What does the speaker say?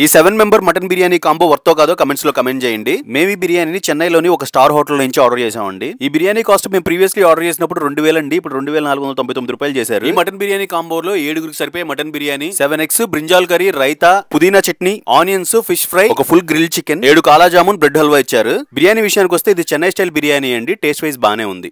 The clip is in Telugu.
ఈ seven member mutton biryani combo వర్తో కాదో కమెంట్స్ లో కమెంట్ చేయండి మేము ఈ బిర్యానీని చెన్నైలోని ఒక స్టార్ హోటల్ నుంచి ఆర్డర్ చేసామండి ఈ బిర్యానీ కాస్ట్ మేము ప్రీవియస్లీ ఆర్డర్ చేసినప్పుడు రెండు వేలు అండి ఇప్పుడు రెండు వేల నాలుగు వందల తొంభై తొమ్మిది రూపాయలు చేశారు ఈ మటన్ బిర్యానీ కాంబోలో ఏడుగురికి సరిపోయే mutton biryani seven X brinjal curry raita పుదీనా చట్నీ ఆనియన్స్ ఫిష్ ఫ్రై ఒక ఫుల్ గ్రిల్ చికెన్ ఏడు కాలా జామున్ బ్రెడ్ హల్వా ఇచ్చారు బిర్యానీ విషయానికి వస్తే ఇది చెన్నై స్టైల్ బిర్యానీ అండి టేస్ట్ వైజ్ బానే ఉంది